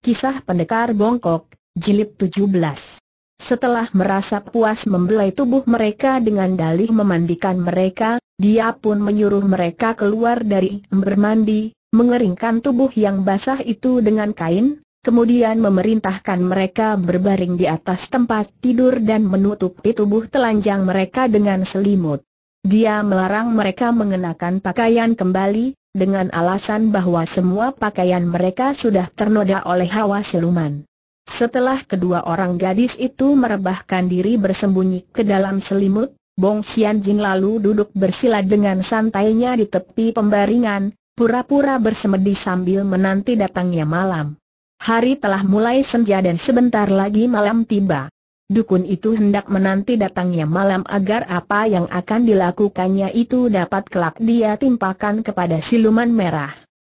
Kisah Pendekar Bongkok, Jilid 17 Setelah merasa puas membelai tubuh mereka dengan dalih memandikan mereka, dia pun menyuruh mereka keluar dari bermandi, mengeringkan tubuh yang basah itu dengan kain, kemudian memerintahkan mereka berbaring di atas tempat tidur dan menutupi tubuh telanjang mereka dengan selimut. Dia melarang mereka mengenakan pakaian kembali, dengan alasan bahwa semua pakaian mereka sudah ternoda oleh hawa siluman. Setelah kedua orang gadis itu merebahkan diri bersembunyi ke dalam selimut, Bong Xian Jin lalu duduk bersila dengan santainya di tepi pembaringan, pura-pura bersemedi sambil menanti datangnya malam. Hari telah mulai senja dan sebentar lagi malam tiba. Dukun itu hendak menanti datangnya malam agar apa yang akan dilakukannya itu dapat kelak dia timpakan kepada siluman merah.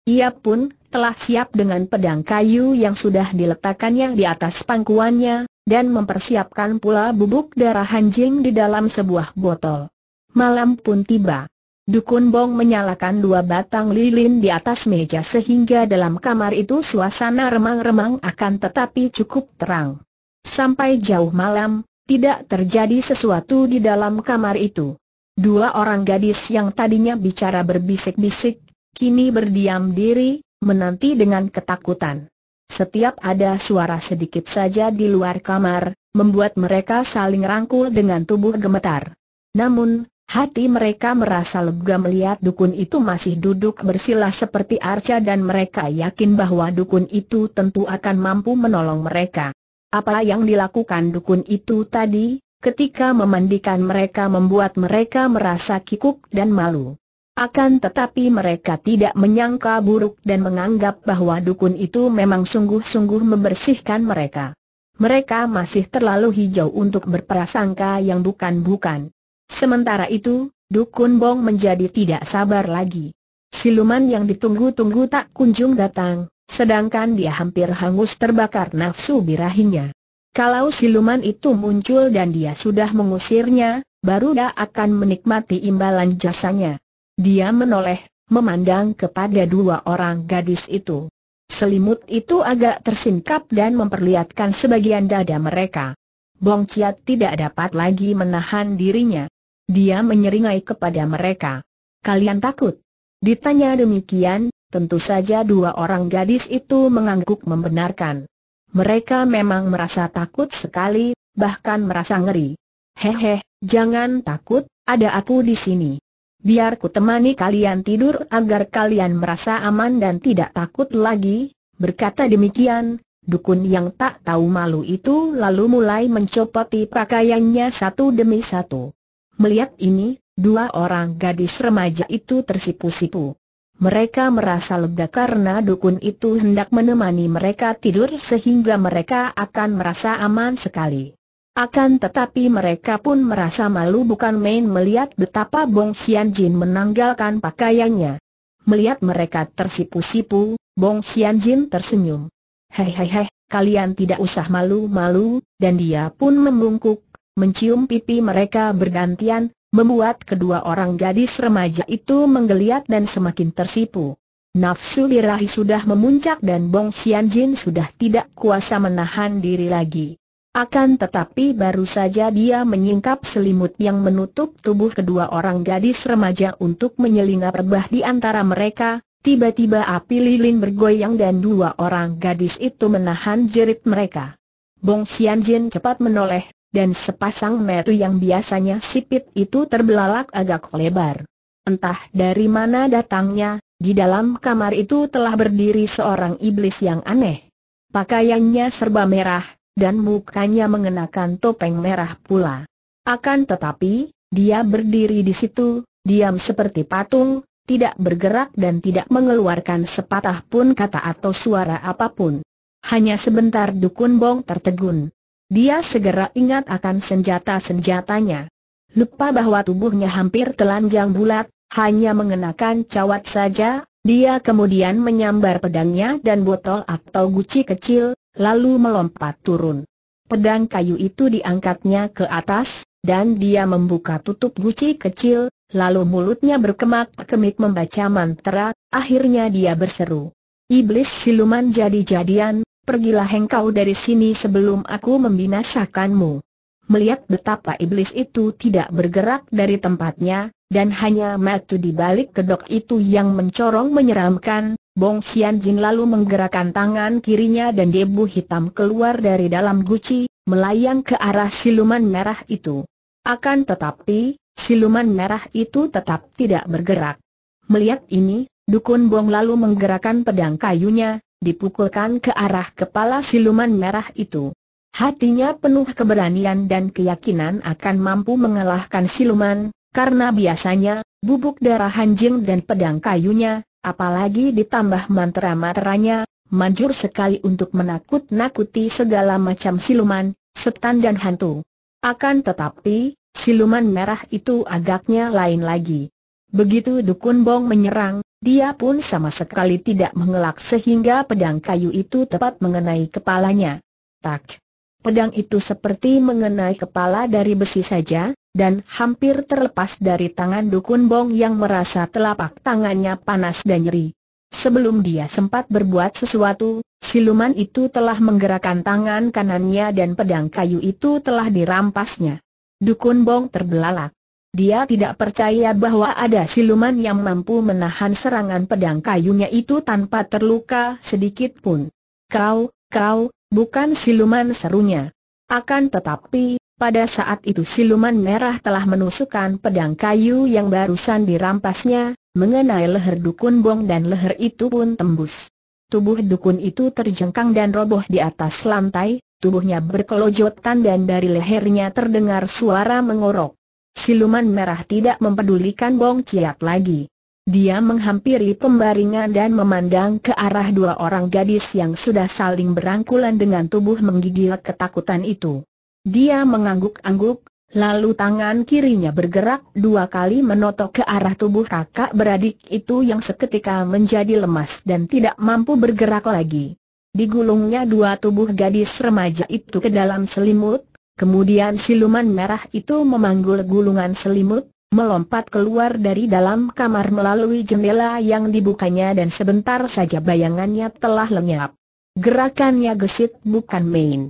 Ia pun telah siap dengan pedang kayu yang sudah diletakkannya di atas pangkuannya, dan mempersiapkan pula bubuk darah anjing di dalam sebuah botol. Malam pun tiba. Dukun Bong menyalakan dua batang lilin di atas meja sehingga dalam kamar itu suasana remang-remang akan tetapi cukup terang. Sampai jauh malam, tidak terjadi sesuatu di dalam kamar itu. Dua orang gadis yang tadinya bicara berbisik-bisik, kini berdiam diri, menanti dengan ketakutan. Setiap ada suara sedikit saja di luar kamar, membuat mereka saling rangkul dengan tubuh gemetar. Namun, hati mereka merasa lega melihat dukun itu masih duduk bersila seperti arca dan mereka yakin bahwa dukun itu tentu akan mampu menolong mereka. Apa yang dilakukan dukun itu tadi, ketika memandikan mereka membuat mereka merasa kikuk dan malu. Akan tetapi mereka tidak menyangka buruk dan menganggap bahwa dukun itu memang sungguh-sungguh membersihkan mereka. Mereka masih terlalu hijau untuk berprasangka yang bukan-bukan. Sementara itu, dukun bong menjadi tidak sabar lagi. Siluman yang ditunggu-tunggu tak kunjung datang, sedangkan dia hampir hangus terbakar nafsu birahinya. Kalau siluman itu muncul dan dia sudah mengusirnya, baru dia akan menikmati imbalan jasanya. Dia menoleh, memandang kepada dua orang gadis itu. Selimut itu agak tersingkap dan memperlihatkan sebagian dada mereka. Bong Chiat tidak dapat lagi menahan dirinya. Dia menyeringai kepada mereka. Kalian takut? Ditanya demikian, Tentu saja dua orang gadis itu mengangguk membenarkan. Mereka memang merasa takut sekali, bahkan merasa ngeri. Hehe, jangan takut, ada aku di sini. Biar ku temani kalian tidur agar kalian merasa aman dan tidak takut lagi, berkata demikian, dukun yang tak tahu malu itu lalu mulai mencopoti pakaiannya satu demi satu. Melihat ini, dua orang gadis remaja itu tersipu-sipu. Mereka merasa lega karena dukun itu hendak menemani mereka tidur sehingga mereka akan merasa aman sekali. Akan tetapi mereka pun merasa malu bukan main melihat betapa Bong Xian Jin menanggalkan pakaiannya. Melihat mereka tersipu-sipu, Bong Xian Jin tersenyum. Hehehe, kalian tidak usah malu-malu, dan dia pun membungkuk, mencium pipi mereka bergantian, membuat kedua orang gadis remaja itu menggeliat dan semakin tersipu. Nafsu birahi sudah memuncak dan Bong Jin sudah tidak kuasa menahan diri lagi. Akan tetapi baru saja dia menyingkap selimut yang menutup tubuh kedua orang gadis remaja untuk menyelinap rebah di antara mereka, tiba-tiba api lilin bergoyang dan dua orang gadis itu menahan jerit mereka. Bong Jin cepat menoleh, dan sepasang metu yang biasanya sipit itu terbelalak agak lebar. Entah dari mana datangnya, di dalam kamar itu telah berdiri seorang iblis yang aneh. Pakaiannya serba merah, dan mukanya mengenakan topeng merah pula. Akan tetapi, dia berdiri di situ, diam seperti patung, tidak bergerak dan tidak mengeluarkan sepatah pun kata atau suara apapun. Hanya sebentar Dukun Bong tertegun. Dia segera ingat akan senjata-senjatanya. Lupa bahwa tubuhnya hampir telanjang bulat, hanya mengenakan cawat saja, dia kemudian menyambar pedangnya dan botol atau guci kecil, lalu melompat turun. Pedang kayu itu diangkatnya ke atas, dan dia membuka tutup guci kecil, lalu mulutnya berkemak-kemik membaca mantra, akhirnya dia berseru. Iblis siluman jadi-jadian, Pergilah engkau dari sini sebelum aku membinasakanmu. Melihat betapa iblis itu tidak bergerak dari tempatnya, dan hanya matu di balik kedok itu yang mencorong menyeramkan, Bong Xian Jin lalu menggerakkan tangan kirinya dan debu hitam keluar dari dalam guci, melayang ke arah siluman merah itu. Akan tetapi, siluman merah itu tetap tidak bergerak. Melihat ini, Dukun Bong lalu menggerakkan pedang kayunya, dipukulkan ke arah kepala siluman merah itu. Hatinya penuh keberanian dan keyakinan akan mampu mengalahkan siluman, karena biasanya, bubuk darah hanjing dan pedang kayunya, apalagi ditambah mantra-mantranya, manjur sekali untuk menakut-nakuti segala macam siluman, setan dan hantu. Akan tetapi, siluman merah itu agaknya lain lagi. Begitu Dukun Bong menyerang, dia pun sama sekali tidak mengelak sehingga pedang kayu itu tepat mengenai kepalanya. Tak. Pedang itu seperti mengenai kepala dari besi saja, dan hampir terlepas dari tangan Dukun Bong yang merasa telapak tangannya panas dan nyeri. Sebelum dia sempat berbuat sesuatu, siluman itu telah menggerakkan tangan kanannya dan pedang kayu itu telah dirampasnya. Dukun Bong terbelalak. Dia tidak percaya bahwa ada siluman yang mampu menahan serangan pedang kayunya itu tanpa terluka sedikit pun. Kau, kau, bukan siluman serunya. Akan tetapi, pada saat itu siluman merah telah menusukkan pedang kayu yang barusan dirampasnya, mengenai leher dukun bong dan leher itu pun tembus. Tubuh dukun itu terjengkang dan roboh di atas lantai, tubuhnya berkelojotan dan dari lehernya terdengar suara mengorok. Siluman merah tidak mempedulikan Bong Kiat lagi. Dia menghampiri pembaringan dan memandang ke arah dua orang gadis yang sudah saling berangkulan dengan tubuh menggigil ketakutan itu. Dia mengangguk-angguk, lalu tangan kirinya bergerak dua kali menotok ke arah tubuh kakak beradik itu yang seketika menjadi lemas dan tidak mampu bergerak lagi. Digulungnya dua tubuh gadis remaja itu ke dalam selimut, Kemudian siluman merah itu memanggul gulungan selimut, melompat keluar dari dalam kamar melalui jendela yang dibukanya dan sebentar saja bayangannya telah lenyap. Gerakannya gesit bukan main.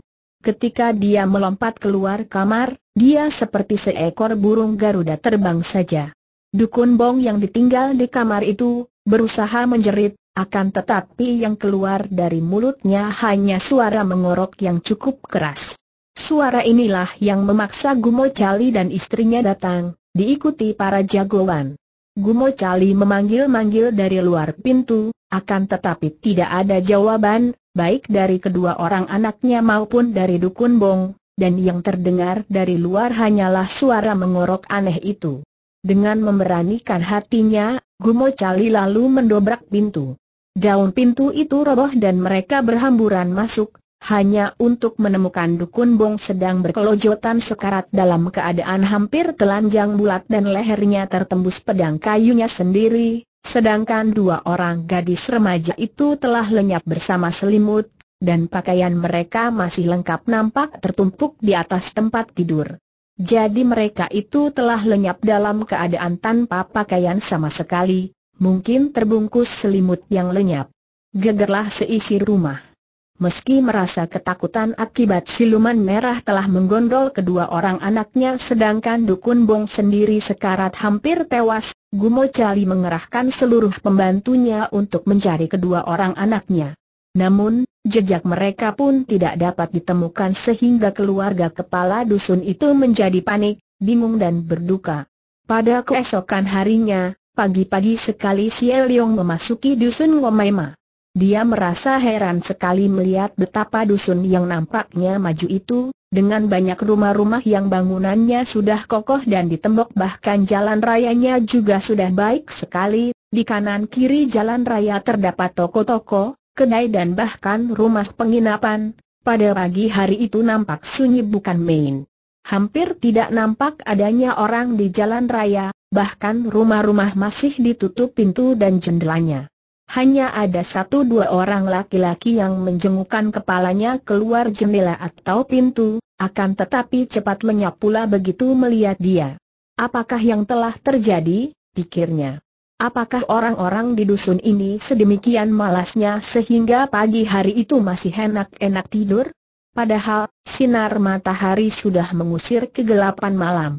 Ketika dia melompat keluar kamar, dia seperti seekor burung Garuda terbang saja. Dukun Bong yang ditinggal di kamar itu, berusaha menjerit, akan tetapi yang keluar dari mulutnya hanya suara mengorok yang cukup keras. Suara inilah yang memaksa Gumo Cali dan istrinya datang, diikuti para jagoan. Gumo Cali memanggil-manggil dari luar pintu, akan tetapi tidak ada jawaban, baik dari kedua orang anaknya maupun dari Dukun Bong, dan yang terdengar dari luar hanyalah suara mengorok aneh itu. Dengan memberanikan hatinya, Gumo Cali lalu mendobrak pintu. Daun pintu itu roboh dan mereka berhamburan masuk, hanya untuk menemukan Dukun Bong sedang berkelojotan sekarat dalam keadaan hampir telanjang bulat dan lehernya tertembus pedang kayunya sendiri, sedangkan dua orang gadis remaja itu telah lenyap bersama selimut, dan pakaian mereka masih lengkap nampak tertumpuk di atas tempat tidur. Jadi mereka itu telah lenyap dalam keadaan tanpa pakaian sama sekali, mungkin terbungkus selimut yang lenyap. Gegerlah seisi rumah. Meski merasa ketakutan akibat siluman merah telah menggondol kedua orang anaknya sedangkan Dukun Bong sendiri sekarat hampir tewas, Gumo Chali mengerahkan seluruh pembantunya untuk mencari kedua orang anaknya. Namun, jejak mereka pun tidak dapat ditemukan sehingga keluarga kepala dusun itu menjadi panik, bingung dan berduka. Pada keesokan harinya, pagi-pagi sekali Sieliong memasuki dusun Ngomaima. Dia merasa heran sekali melihat betapa dusun yang nampaknya maju itu, dengan banyak rumah-rumah yang bangunannya sudah kokoh dan ditembok bahkan jalan rayanya juga sudah baik sekali, di kanan kiri jalan raya terdapat toko-toko, kedai dan bahkan rumah penginapan, pada pagi hari itu nampak sunyi bukan main. Hampir tidak nampak adanya orang di jalan raya, bahkan rumah-rumah masih ditutup pintu dan jendelanya hanya ada satu dua orang laki-laki yang menjengukkan kepalanya keluar jendela atau pintu, akan tetapi cepat lenyap pula begitu melihat dia. Apakah yang telah terjadi, pikirnya. Apakah orang-orang di dusun ini sedemikian malasnya sehingga pagi hari itu masih enak-enak tidur? Padahal, sinar matahari sudah mengusir kegelapan malam.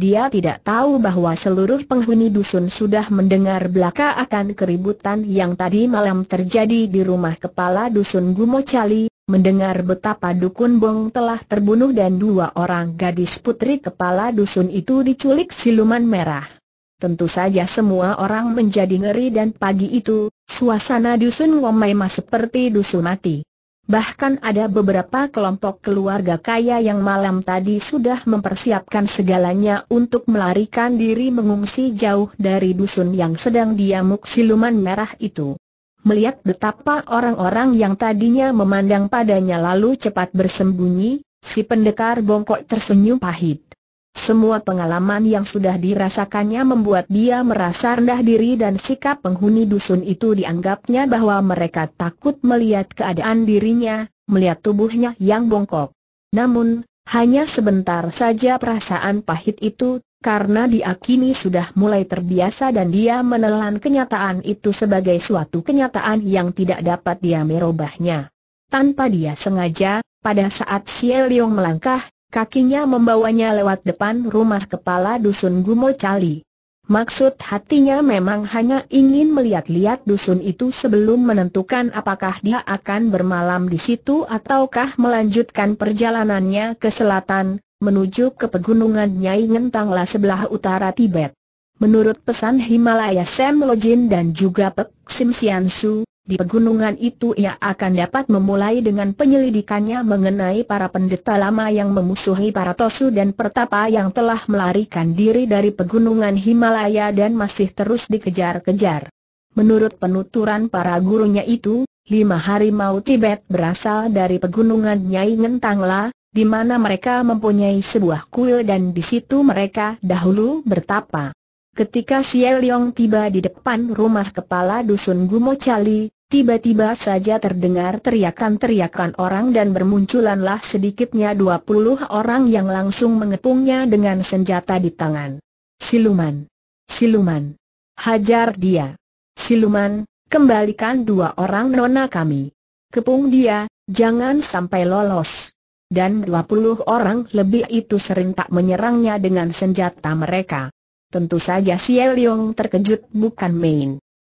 Dia tidak tahu bahwa seluruh penghuni dusun sudah mendengar belaka akan keributan yang tadi malam terjadi di rumah kepala dusun Gumocali. mendengar betapa Dukun Bong telah terbunuh dan dua orang gadis putri kepala dusun itu diculik siluman merah. Tentu saja semua orang menjadi ngeri dan pagi itu, suasana dusun Womaima seperti dusun mati. Bahkan ada beberapa kelompok keluarga kaya yang malam tadi sudah mempersiapkan segalanya untuk melarikan diri mengungsi jauh dari dusun yang sedang diamuk siluman merah itu. Melihat betapa orang-orang yang tadinya memandang padanya lalu cepat bersembunyi, si pendekar bongkok tersenyum pahit. Semua pengalaman yang sudah dirasakannya membuat dia merasa rendah diri dan sikap penghuni dusun itu dianggapnya bahwa mereka takut melihat keadaan dirinya, melihat tubuhnya yang bongkok. Namun, hanya sebentar saja perasaan pahit itu, karena dia kini sudah mulai terbiasa dan dia menelan kenyataan itu sebagai suatu kenyataan yang tidak dapat dia merubahnya. Tanpa dia sengaja, pada saat Xie Leong melangkah, Kakinya membawanya lewat depan rumah kepala dusun Gumo Cali. Maksud hatinya memang hanya ingin melihat-lihat dusun itu sebelum menentukan apakah dia akan bermalam di situ ataukah melanjutkan perjalanannya ke selatan, menuju ke pegunungan Nyai Ngentangla sebelah utara Tibet. Menurut pesan Himalaya Sam Lojin dan juga Pek Sim Siansu, di pegunungan itu ia akan dapat memulai dengan penyelidikannya mengenai para pendeta lama yang memusuhi para tosu dan pertapa yang telah melarikan diri dari pegunungan Himalaya dan masih terus dikejar-kejar. Menurut penuturan para gurunya itu, lima hari harimau Tibet berasal dari pegunungan Nyai Ngentangla, di mana mereka mempunyai sebuah kuil dan di situ mereka dahulu bertapa. Ketika Xie Yong tiba di depan rumah kepala dusun Gumo Chali, tiba-tiba saja terdengar teriakan-teriakan orang dan bermunculanlah sedikitnya dua puluh orang yang langsung mengepungnya dengan senjata di tangan. Siluman! Siluman! Hajar dia! Siluman, kembalikan dua orang nona kami. Kepung dia, jangan sampai lolos dan dua puluh orang lebih itu serentak menyerangnya dengan senjata mereka. Tentu saja Xie Leong terkejut bukan main.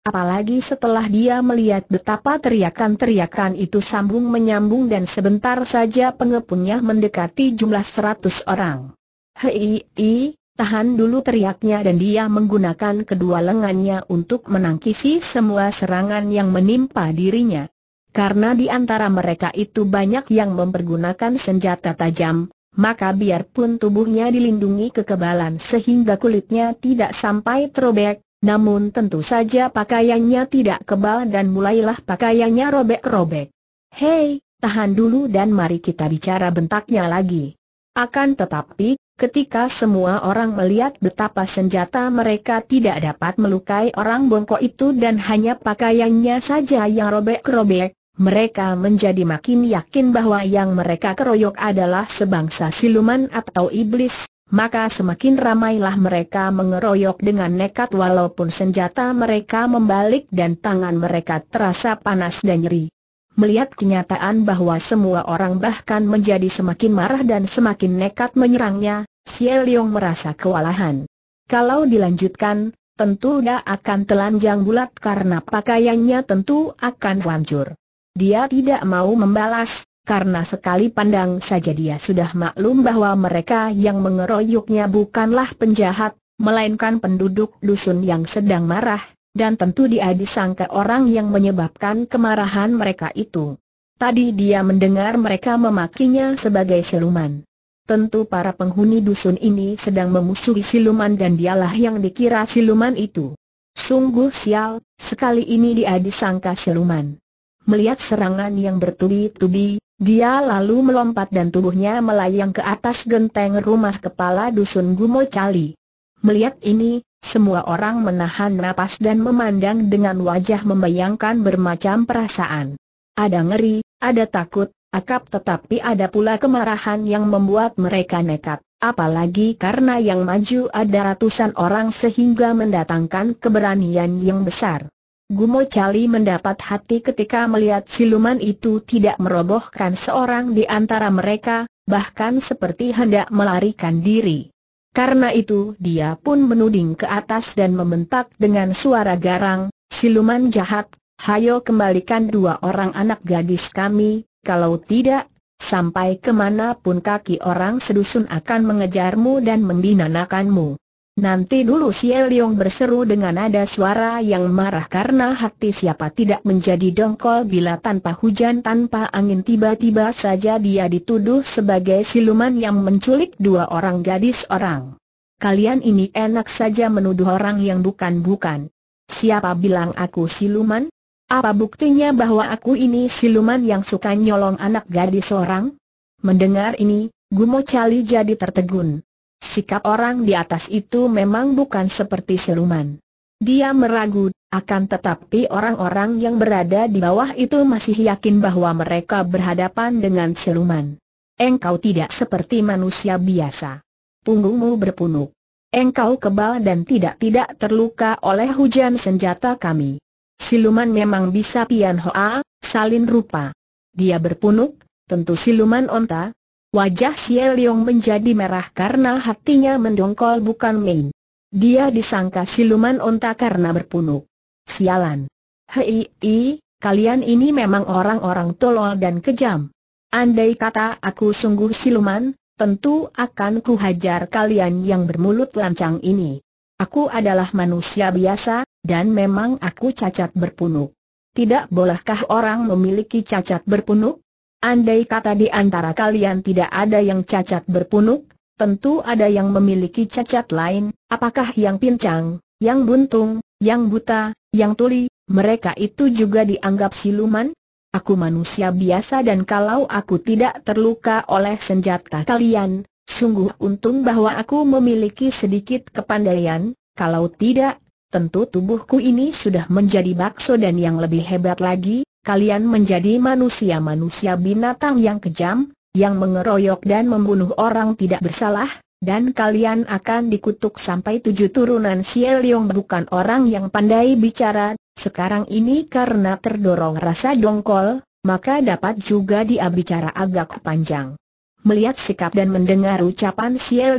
Apalagi setelah dia melihat betapa teriakan-teriakan itu sambung menyambung dan sebentar saja pengepunnya mendekati jumlah seratus orang. Hei, i, tahan dulu teriaknya dan dia menggunakan kedua lengannya untuk menangkisi semua serangan yang menimpa dirinya. Karena di antara mereka itu banyak yang mempergunakan senjata tajam, maka biarpun tubuhnya dilindungi kekebalan sehingga kulitnya tidak sampai terobek, namun tentu saja pakaiannya tidak kebal dan mulailah pakaiannya robek-robek. Hei, tahan dulu dan mari kita bicara bentaknya lagi. Akan tetapi, ketika semua orang melihat betapa senjata mereka tidak dapat melukai orang bongkok itu dan hanya pakaiannya saja yang robek-robek, mereka menjadi makin yakin bahwa yang mereka keroyok adalah sebangsa siluman atau iblis, maka semakin ramailah mereka mengeroyok dengan nekat walaupun senjata mereka membalik dan tangan mereka terasa panas dan nyeri. Melihat kenyataan bahwa semua orang bahkan menjadi semakin marah dan semakin nekat menyerangnya, Xie Leong merasa kewalahan. Kalau dilanjutkan, tentu dia akan telanjang bulat karena pakaiannya tentu akan hancur. Dia tidak mau membalas, karena sekali pandang saja dia sudah maklum bahwa mereka yang mengeroyoknya bukanlah penjahat, melainkan penduduk dusun yang sedang marah, dan tentu dia disangka orang yang menyebabkan kemarahan mereka itu. Tadi dia mendengar mereka memakinya sebagai siluman. Tentu para penghuni dusun ini sedang memusuhi siluman dan dialah yang dikira siluman itu. Sungguh sial, sekali ini dia disangka siluman. Melihat serangan yang bertubi-tubi, dia lalu melompat dan tubuhnya melayang ke atas genteng rumah kepala dusun Gumo Cali. Melihat ini, semua orang menahan napas dan memandang dengan wajah membayangkan bermacam perasaan. Ada ngeri, ada takut, akap tetapi ada pula kemarahan yang membuat mereka nekat. Apalagi karena yang maju ada ratusan orang sehingga mendatangkan keberanian yang besar. Gumo Chali mendapat hati ketika melihat siluman itu tidak merobohkan seorang di antara mereka, bahkan seperti hendak melarikan diri. Karena itu dia pun menuding ke atas dan membentak dengan suara garang, siluman jahat, hayo kembalikan dua orang anak gadis kami, kalau tidak, sampai kemanapun kaki orang sedusun akan mengejarmu dan membinanakanmu. Nanti dulu Xie Yong berseru dengan nada suara yang marah karena hati siapa tidak menjadi dongkol bila tanpa hujan tanpa angin tiba-tiba saja dia dituduh sebagai siluman yang menculik dua orang gadis orang. Kalian ini enak saja menuduh orang yang bukan-bukan. Siapa bilang aku siluman? Apa buktinya bahwa aku ini siluman yang suka nyolong anak gadis orang? Mendengar ini, Gumo Cali jadi tertegun. Sikap orang di atas itu memang bukan seperti siluman. Dia meragu, akan tetapi orang-orang yang berada di bawah itu masih yakin bahwa mereka berhadapan dengan siluman. Engkau tidak seperti manusia biasa. Punggungmu berpunuk. Engkau kebal dan tidak-tidak terluka oleh hujan senjata kami. Siluman memang bisa pian hoa, salin rupa. Dia berpunuk, tentu siluman onta, Wajah Xie Yong menjadi merah karena hatinya mendongkol bukan main. Dia disangka siluman onta karena berpunuk. Sialan. Hei, i, kalian ini memang orang-orang tolol dan kejam. Andai kata aku sungguh siluman, tentu akan kuhajar kalian yang bermulut lancang ini. Aku adalah manusia biasa, dan memang aku cacat berpunuk. Tidak bolehkah orang memiliki cacat berpunuk? Andai kata di antara kalian tidak ada yang cacat berpunuk, tentu ada yang memiliki cacat lain, apakah yang pincang, yang buntung, yang buta, yang tuli, mereka itu juga dianggap siluman? Aku manusia biasa dan kalau aku tidak terluka oleh senjata kalian, sungguh untung bahwa aku memiliki sedikit kepandaian, kalau tidak, tentu tubuhku ini sudah menjadi bakso dan yang lebih hebat lagi, kalian menjadi manusia-manusia binatang yang kejam, yang mengeroyok dan membunuh orang tidak bersalah, dan kalian akan dikutuk sampai tujuh turunan Siel bukan orang yang pandai bicara, sekarang ini karena terdorong rasa dongkol, maka dapat juga dia bicara agak panjang. Melihat sikap dan mendengar ucapan Siel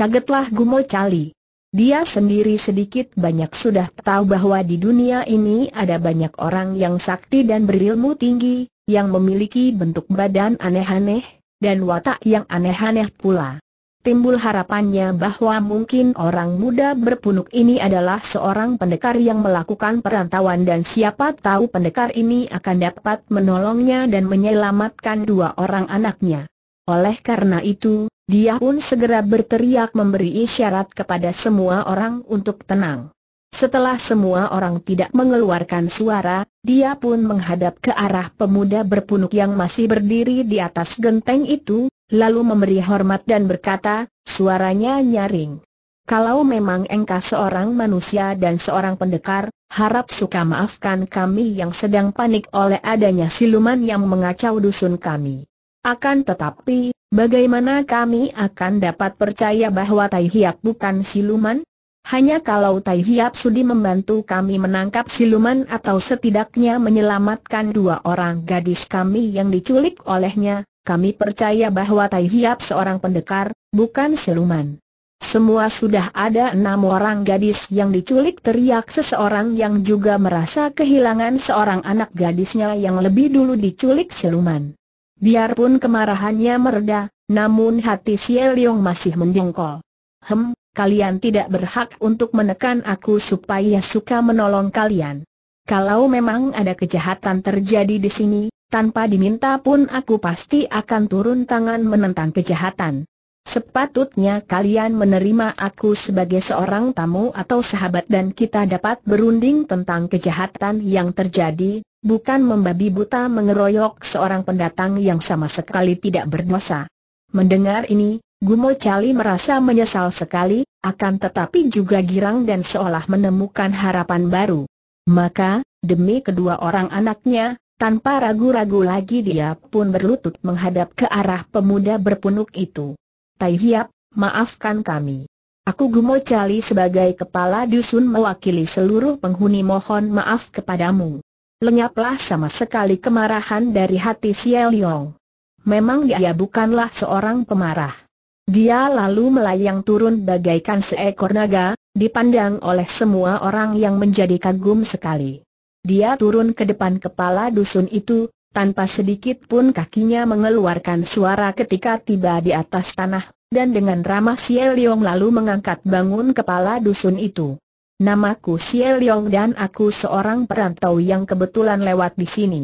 kagetlah Gumo Cali. Dia sendiri sedikit banyak sudah tahu bahwa di dunia ini ada banyak orang yang sakti dan berilmu tinggi, yang memiliki bentuk badan aneh-aneh, dan watak yang aneh-aneh pula. Timbul harapannya bahwa mungkin orang muda berpunuk ini adalah seorang pendekar yang melakukan perantauan dan siapa tahu pendekar ini akan dapat menolongnya dan menyelamatkan dua orang anaknya. Oleh karena itu, dia pun segera berteriak memberi isyarat kepada semua orang untuk tenang. Setelah semua orang tidak mengeluarkan suara, dia pun menghadap ke arah pemuda berpunuk yang masih berdiri di atas genteng itu, lalu memberi hormat dan berkata, suaranya nyaring. Kalau memang engkau seorang manusia dan seorang pendekar, harap suka maafkan kami yang sedang panik oleh adanya siluman yang mengacau dusun kami. Akan tetapi, Bagaimana kami akan dapat percaya bahwa Tai Hiap bukan siluman? Hanya kalau Tai Hiap sudi membantu kami menangkap siluman atau setidaknya menyelamatkan dua orang gadis kami yang diculik olehnya, kami percaya bahwa Tai Hiap seorang pendekar, bukan siluman. Semua sudah ada enam orang gadis yang diculik teriak seseorang yang juga merasa kehilangan seorang anak gadisnya yang lebih dulu diculik siluman. Biarpun kemarahannya mereda, namun hati Siel Yong masih mendengkol. Hem, kalian tidak berhak untuk menekan aku supaya suka menolong kalian. Kalau memang ada kejahatan terjadi di sini, tanpa diminta pun aku pasti akan turun tangan menentang kejahatan. Sepatutnya kalian menerima aku sebagai seorang tamu atau sahabat dan kita dapat berunding tentang kejahatan yang terjadi, bukan membabi buta mengeroyok seorang pendatang yang sama sekali tidak berdosa. Mendengar ini, Gumo Cali merasa menyesal sekali, akan tetapi juga girang dan seolah menemukan harapan baru. Maka, demi kedua orang anaknya, tanpa ragu-ragu lagi dia pun berlutut menghadap ke arah pemuda berpunuk itu. Tai Hiap, maafkan kami. Aku Gumo Cali sebagai kepala dusun mewakili seluruh penghuni mohon maaf kepadamu lenyaplah sama sekali kemarahan dari hati Xie Liang. Memang dia bukanlah seorang pemarah. Dia lalu melayang turun bagaikan seekor naga, dipandang oleh semua orang yang menjadi kagum sekali. Dia turun ke depan kepala dusun itu, tanpa sedikit pun kakinya mengeluarkan suara ketika tiba di atas tanah, dan dengan ramah Xie Liong lalu mengangkat bangun kepala dusun itu. Namaku Xie Yong dan aku seorang perantau yang kebetulan lewat di sini.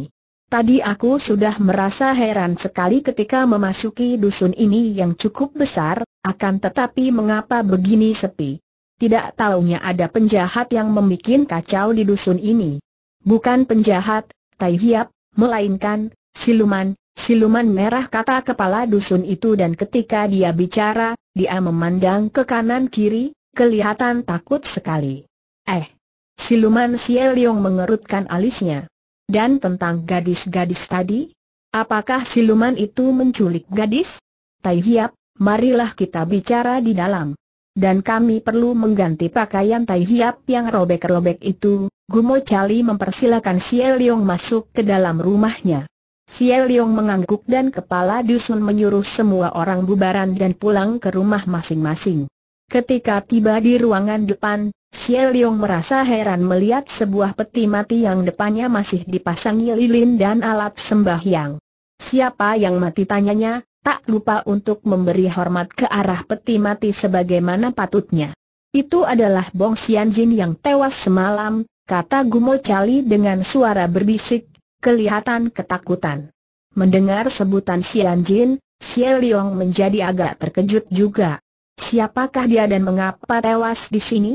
Tadi aku sudah merasa heran sekali ketika memasuki dusun ini yang cukup besar, akan tetapi mengapa begini sepi? Tidak taunya ada penjahat yang membuat kacau di dusun ini. Bukan penjahat, Tai Hiap, melainkan, siluman, siluman merah kata kepala dusun itu dan ketika dia bicara, dia memandang ke kanan kiri, kelihatan takut sekali. Eh! Siluman Sielion mengerutkan alisnya. Dan tentang gadis-gadis tadi? Apakah siluman itu menculik gadis? Tai Hiap, marilah kita bicara di dalam. Dan kami perlu mengganti pakaian Tai Hiap yang robek-robek itu, Gumo Chali mempersilakan Sielion masuk ke dalam rumahnya. Sielion mengangguk dan kepala dusun menyuruh semua orang bubaran dan pulang ke rumah masing-masing. Ketika tiba di ruangan depan, Xie Leong merasa heran melihat sebuah peti mati yang depannya masih dipasangi lilin dan alat sembahyang. Siapa yang mati tanyanya, tak lupa untuk memberi hormat ke arah peti mati sebagaimana patutnya. Itu adalah Bong Xianjin yang tewas semalam, kata Gumo Chali dengan suara berbisik, kelihatan ketakutan. Mendengar sebutan Jin, Xie Leong menjadi agak terkejut juga. Siapakah dia dan mengapa tewas di sini?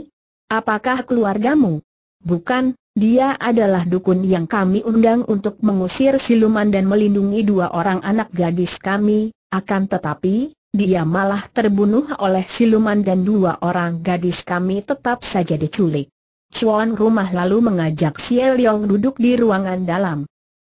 Apakah keluargamu? Bukan, dia adalah dukun yang kami undang untuk mengusir siluman dan melindungi dua orang anak gadis kami, akan tetapi, dia malah terbunuh oleh siluman dan dua orang gadis kami tetap saja diculik. Chuan rumah lalu mengajak Xie Leong duduk di ruangan dalam.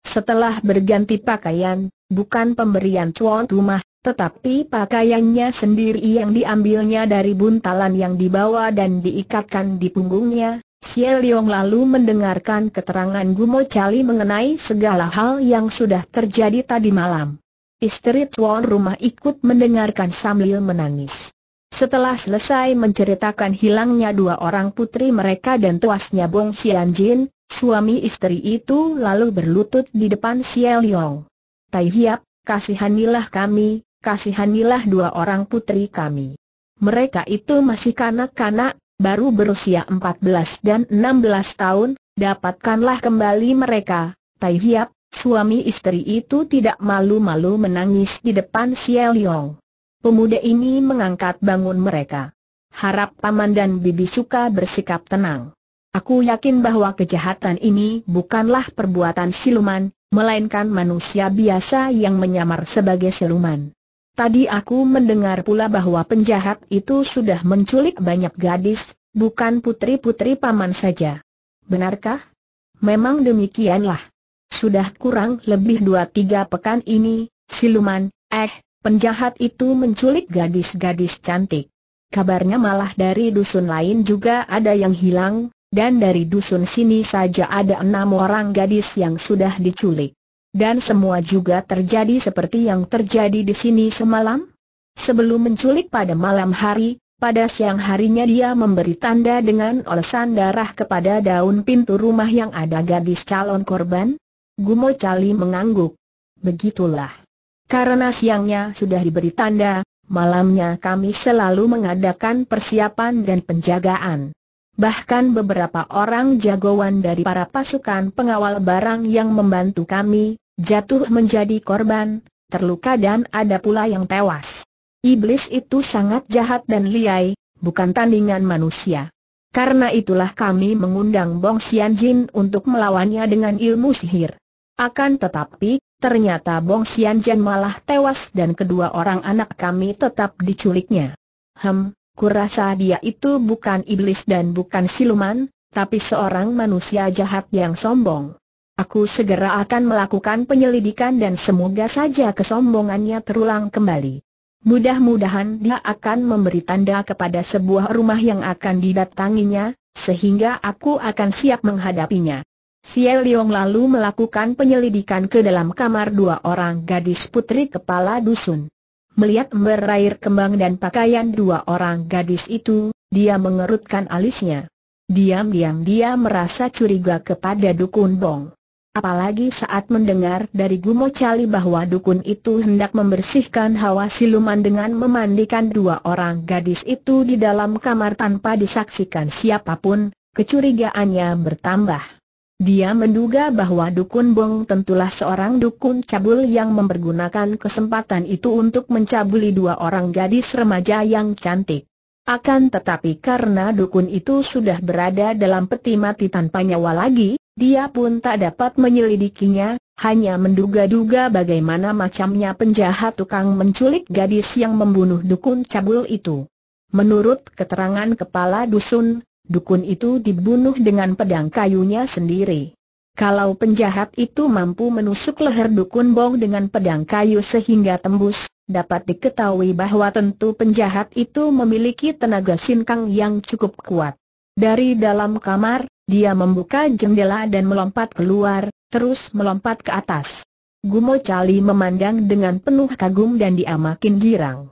Setelah berganti pakaian, bukan pemberian Chuan rumah, tetapi pakaiannya sendiri yang diambilnya dari buntalan yang dibawa dan diikatkan di punggungnya, Xie Yong lalu mendengarkan keterangan Gumo Chali mengenai segala hal yang sudah terjadi tadi malam. Istri tuan rumah ikut mendengarkan sambil menangis. Setelah selesai menceritakan hilangnya dua orang putri mereka dan tuasnya Bong Xian Jin, suami istri itu lalu berlutut di depan Xie Liong. Tai Hiap, kasihanilah kami, kasihanilah dua orang putri kami. Mereka itu masih kanak-kanak, baru berusia 14 dan 16 tahun, dapatkanlah kembali mereka, Tai Hiap, suami istri itu tidak malu-malu menangis di depan Xiao Liang. Pemuda ini mengangkat bangun mereka. Harap Paman dan Bibi suka bersikap tenang. Aku yakin bahwa kejahatan ini bukanlah perbuatan siluman, melainkan manusia biasa yang menyamar sebagai siluman. Tadi aku mendengar pula bahwa penjahat itu sudah menculik banyak gadis, bukan putri-putri paman saja. Benarkah? Memang demikianlah. Sudah kurang lebih dua tiga pekan ini, siluman, eh, penjahat itu menculik gadis-gadis cantik. Kabarnya malah dari dusun lain juga ada yang hilang, dan dari dusun sini saja ada enam orang gadis yang sudah diculik. Dan semua juga terjadi seperti yang terjadi di sini semalam? Sebelum menculik pada malam hari, pada siang harinya dia memberi tanda dengan olesan darah kepada daun pintu rumah yang ada gadis calon korban? Gumo Cali mengangguk. Begitulah. Karena siangnya sudah diberi tanda, malamnya kami selalu mengadakan persiapan dan penjagaan bahkan beberapa orang jagoan dari para pasukan pengawal barang yang membantu kami, jatuh menjadi korban, terluka dan ada pula yang tewas. Iblis itu sangat jahat dan liai, bukan tandingan manusia. Karena itulah kami mengundang Bong Xian Jin untuk melawannya dengan ilmu sihir. Akan tetapi, ternyata Bong Xian Jin malah tewas dan kedua orang anak kami tetap diculiknya. Hem, Kurasa dia itu bukan iblis dan bukan siluman, tapi seorang manusia jahat yang sombong. Aku segera akan melakukan penyelidikan dan semoga saja kesombongannya terulang kembali. Mudah-mudahan dia akan memberi tanda kepada sebuah rumah yang akan didatanginya, sehingga aku akan siap menghadapinya. Xie Liong lalu melakukan penyelidikan ke dalam kamar dua orang gadis putri kepala dusun. Melihat ember kembang dan pakaian dua orang gadis itu, dia mengerutkan alisnya. Diam-diam dia merasa curiga kepada Dukun Bong. Apalagi saat mendengar dari Gumo Cali bahwa Dukun itu hendak membersihkan hawa siluman dengan memandikan dua orang gadis itu di dalam kamar tanpa disaksikan siapapun, kecurigaannya bertambah. Dia menduga bahwa Dukun Bong tentulah seorang dukun cabul yang mempergunakan kesempatan itu untuk mencabuli dua orang gadis remaja yang cantik. Akan tetapi karena dukun itu sudah berada dalam peti mati tanpa nyawa lagi, dia pun tak dapat menyelidikinya, hanya menduga-duga bagaimana macamnya penjahat tukang menculik gadis yang membunuh dukun cabul itu. Menurut keterangan kepala dusun, dukun itu dibunuh dengan pedang kayunya sendiri. Kalau penjahat itu mampu menusuk leher dukun bong dengan pedang kayu sehingga tembus, dapat diketahui bahwa tentu penjahat itu memiliki tenaga sinkang yang cukup kuat. Dari dalam kamar, dia membuka jendela dan melompat keluar, terus melompat ke atas. Gumo Cali memandang dengan penuh kagum dan dia makin girang.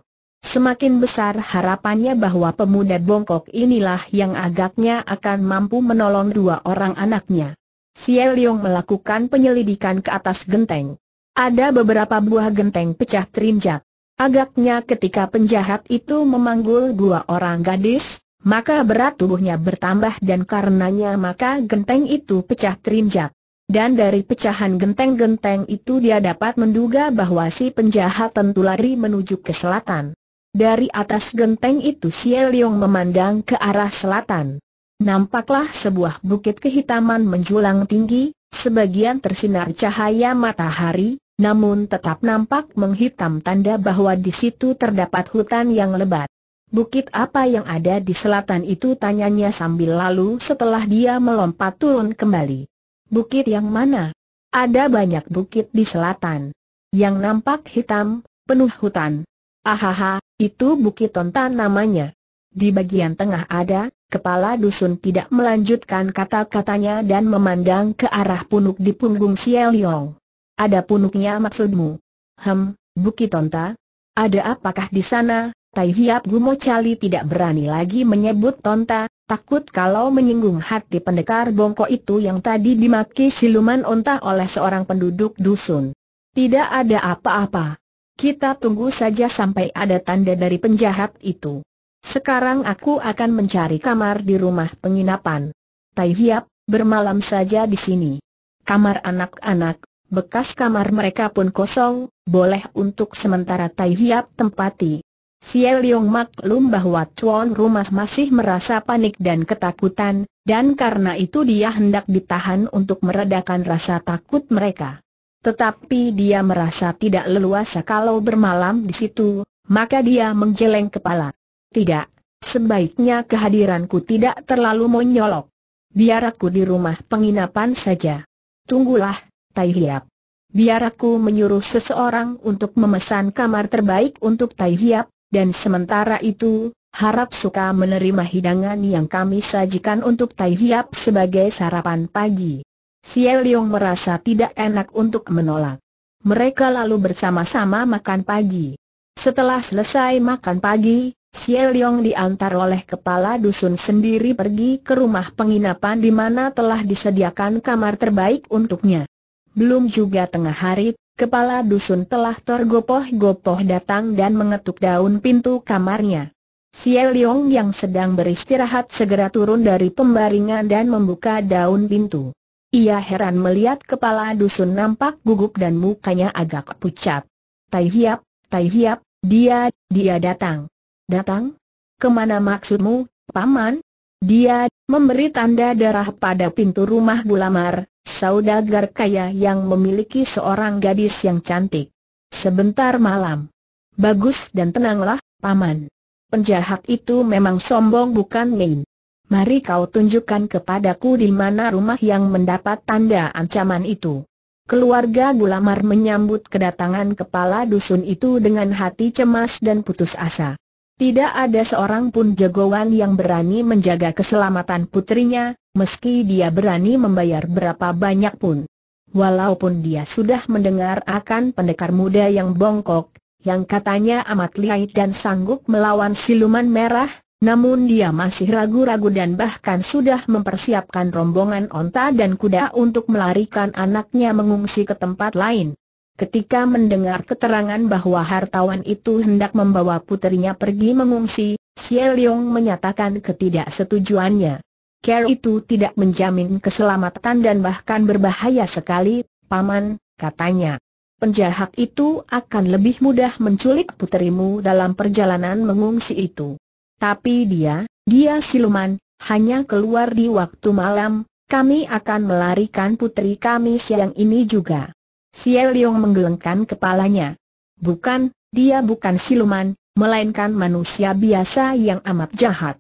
Semakin besar harapannya bahwa pemuda bongkok inilah yang agaknya akan mampu menolong dua orang anaknya. Xie Yong melakukan penyelidikan ke atas genteng. Ada beberapa buah genteng pecah terinjak. Agaknya ketika penjahat itu memanggul dua orang gadis, maka berat tubuhnya bertambah dan karenanya maka genteng itu pecah terinjak. Dan dari pecahan genteng-genteng itu dia dapat menduga bahwa si penjahat tentu lari menuju ke selatan. Dari atas genteng itu Xie Leong memandang ke arah selatan. Nampaklah sebuah bukit kehitaman menjulang tinggi, sebagian tersinar cahaya matahari, namun tetap nampak menghitam tanda bahwa di situ terdapat hutan yang lebat. Bukit apa yang ada di selatan itu tanyanya sambil lalu setelah dia melompat turun kembali. Bukit yang mana? Ada banyak bukit di selatan. Yang nampak hitam, penuh hutan. Ahaha, itu Bukit Tontan namanya. Di bagian tengah ada, kepala dusun tidak melanjutkan kata-katanya dan memandang ke arah punuk di punggung Xiao Liang. Ada punuknya maksudmu? Hem, Bukit Tonta? Ada apakah di sana? Tai Hiap Gumo Chali tidak berani lagi menyebut Tonta, takut kalau menyinggung hati pendekar bongko itu yang tadi dimaki siluman onta oleh seorang penduduk dusun. Tidak ada apa-apa. Kita tunggu saja sampai ada tanda dari penjahat itu. Sekarang aku akan mencari kamar di rumah penginapan. Tai Hiap, bermalam saja di sini. Kamar anak-anak, bekas kamar mereka pun kosong, boleh untuk sementara Tai Hiap tempati. Xie Yong maklum bahwa Chuan rumah masih merasa panik dan ketakutan, dan karena itu dia hendak ditahan untuk meredakan rasa takut mereka. Tetapi dia merasa tidak leluasa kalau bermalam di situ, maka dia menggeleng kepala. Tidak, sebaiknya kehadiranku tidak terlalu menyolok. Biar aku di rumah penginapan saja. Tunggulah, Tai Hiap. Biar aku menyuruh seseorang untuk memesan kamar terbaik untuk Tai Hiap, dan sementara itu, harap suka menerima hidangan yang kami sajikan untuk Tai Hiap sebagai sarapan pagi. Xiao Leong merasa tidak enak untuk menolak. Mereka lalu bersama-sama makan pagi. Setelah selesai makan pagi, Xiao Leong diantar oleh kepala dusun sendiri pergi ke rumah penginapan di mana telah disediakan kamar terbaik untuknya. Belum juga tengah hari, kepala dusun telah tergopoh-gopoh datang dan mengetuk daun pintu kamarnya. Xiao Leong yang sedang beristirahat segera turun dari pembaringan dan membuka daun pintu. Ia heran melihat kepala dusun nampak gugup dan mukanya agak pucat. Tai Hiap, Tai Hiap, dia, dia datang. Datang? Kemana maksudmu, Paman? Dia, memberi tanda darah pada pintu rumah Bulamar, saudagar kaya yang memiliki seorang gadis yang cantik. Sebentar malam. Bagus dan tenanglah, Paman. Penjahat itu memang sombong bukan main. Mari kau tunjukkan kepadaku di mana rumah yang mendapat tanda ancaman itu. Keluarga Gulamar menyambut kedatangan kepala dusun itu dengan hati cemas dan putus asa. Tidak ada seorang pun jagoan yang berani menjaga keselamatan putrinya, meski dia berani membayar berapa banyak pun. Walaupun dia sudah mendengar akan pendekar muda yang bongkok, yang katanya amat lihai dan sanggup melawan siluman merah, namun dia masih ragu-ragu dan bahkan sudah mempersiapkan rombongan onta dan kuda untuk melarikan anaknya mengungsi ke tempat lain. Ketika mendengar keterangan bahwa hartawan itu hendak membawa putrinya pergi mengungsi, Xie menyatakan ketidaksetujuannya. Care itu tidak menjamin keselamatan dan bahkan berbahaya sekali, Paman, katanya. Penjahat itu akan lebih mudah menculik putrimu dalam perjalanan mengungsi itu. Tapi dia, dia siluman, hanya keluar di waktu malam, kami akan melarikan putri kami siang ini juga. Xie Leong menggelengkan kepalanya. Bukan, dia bukan siluman, melainkan manusia biasa yang amat jahat.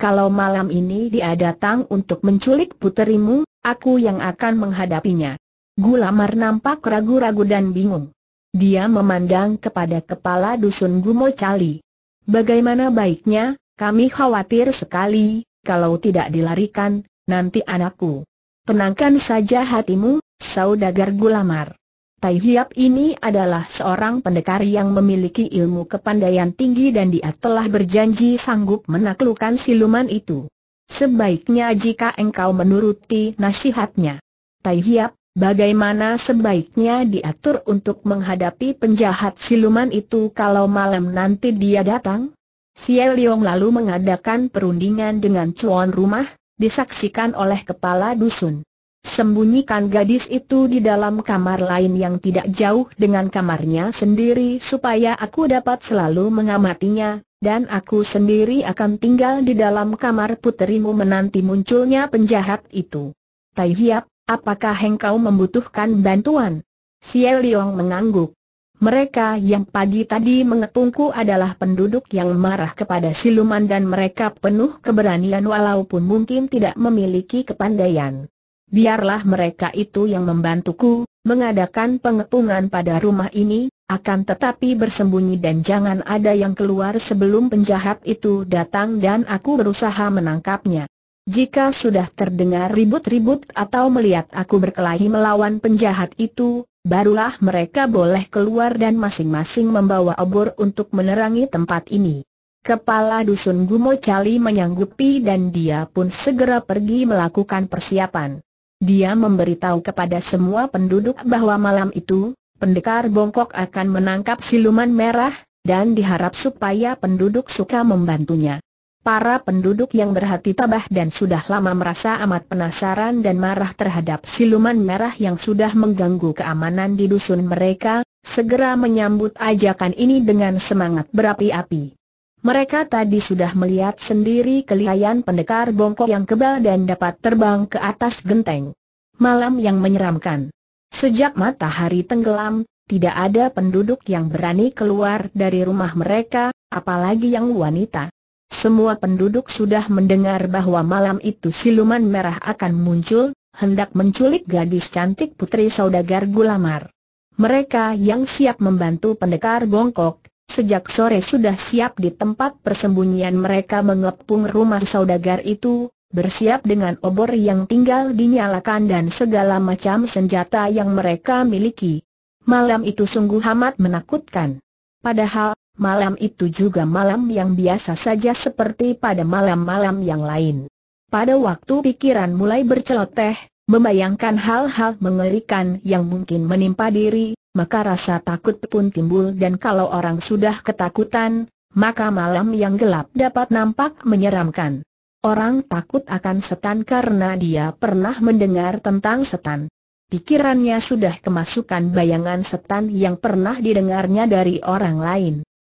Kalau malam ini dia datang untuk menculik puterimu, aku yang akan menghadapinya. Gulamar nampak ragu-ragu dan bingung. Dia memandang kepada kepala dusun Gumo Cali. Bagaimana baiknya, kami khawatir sekali, kalau tidak dilarikan, nanti anakku. Tenangkan saja hatimu, saudagar gulamar. Tai Hiap ini adalah seorang pendekar yang memiliki ilmu kepandaian tinggi dan dia telah berjanji sanggup menaklukkan siluman itu. Sebaiknya jika engkau menuruti nasihatnya. Tai Hiap, Bagaimana sebaiknya diatur untuk menghadapi penjahat siluman itu kalau malam nanti dia datang? Xie Liong lalu mengadakan perundingan dengan cuan rumah, disaksikan oleh kepala dusun. Sembunyikan gadis itu di dalam kamar lain yang tidak jauh dengan kamarnya sendiri supaya aku dapat selalu mengamatinya, dan aku sendiri akan tinggal di dalam kamar puterimu menanti munculnya penjahat itu. Tai Hiap, Apakah engkau membutuhkan bantuan? Xie Liong mengangguk. Mereka yang pagi tadi mengepungku adalah penduduk yang marah kepada siluman dan mereka penuh keberanian walaupun mungkin tidak memiliki kepandaian. Biarlah mereka itu yang membantuku, mengadakan pengepungan pada rumah ini, akan tetapi bersembunyi dan jangan ada yang keluar sebelum penjahat itu datang dan aku berusaha menangkapnya. Jika sudah terdengar ribut-ribut atau melihat aku berkelahi melawan penjahat itu, barulah mereka boleh keluar dan masing-masing membawa obor untuk menerangi tempat ini. Kepala Dusun Gumo Cali menyanggupi dan dia pun segera pergi melakukan persiapan. Dia memberitahu kepada semua penduduk bahwa malam itu, pendekar bongkok akan menangkap siluman merah, dan diharap supaya penduduk suka membantunya. Para penduduk yang berhati tabah dan sudah lama merasa amat penasaran dan marah terhadap siluman merah yang sudah mengganggu keamanan di dusun mereka, segera menyambut ajakan ini dengan semangat berapi-api. Mereka tadi sudah melihat sendiri kelihayan pendekar bongkok yang kebal dan dapat terbang ke atas genteng. Malam yang menyeramkan. Sejak matahari tenggelam, tidak ada penduduk yang berani keluar dari rumah mereka, apalagi yang wanita. Semua penduduk sudah mendengar bahwa malam itu siluman merah akan muncul, hendak menculik gadis cantik putri saudagar Gulamar. Mereka yang siap membantu pendekar bongkok, sejak sore sudah siap di tempat persembunyian mereka mengepung rumah saudagar itu, bersiap dengan obor yang tinggal dinyalakan dan segala macam senjata yang mereka miliki. Malam itu sungguh amat menakutkan. Padahal, Malam itu juga malam yang biasa saja seperti pada malam-malam yang lain. Pada waktu pikiran mulai berceloteh, membayangkan hal-hal mengerikan yang mungkin menimpa diri, maka rasa takut pun timbul dan kalau orang sudah ketakutan, maka malam yang gelap dapat nampak menyeramkan. Orang takut akan setan karena dia pernah mendengar tentang setan. Pikirannya sudah kemasukan bayangan setan yang pernah didengarnya dari orang lain.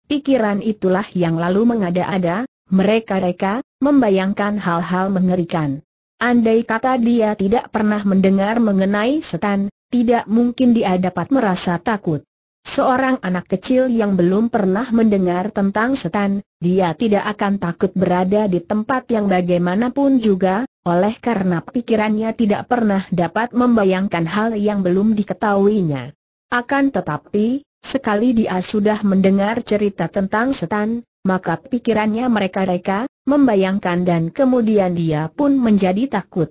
Pikiran itulah yang lalu mengada-ada, mereka-reka, membayangkan hal-hal mengerikan. Andai kata dia tidak pernah mendengar mengenai setan, tidak mungkin dia dapat merasa takut. Seorang anak kecil yang belum pernah mendengar tentang setan, dia tidak akan takut berada di tempat yang bagaimanapun juga, oleh karena pikirannya tidak pernah dapat membayangkan hal yang belum diketahuinya. Akan tetapi, Sekali dia sudah mendengar cerita tentang setan, maka pikirannya mereka-reka, membayangkan dan kemudian dia pun menjadi takut.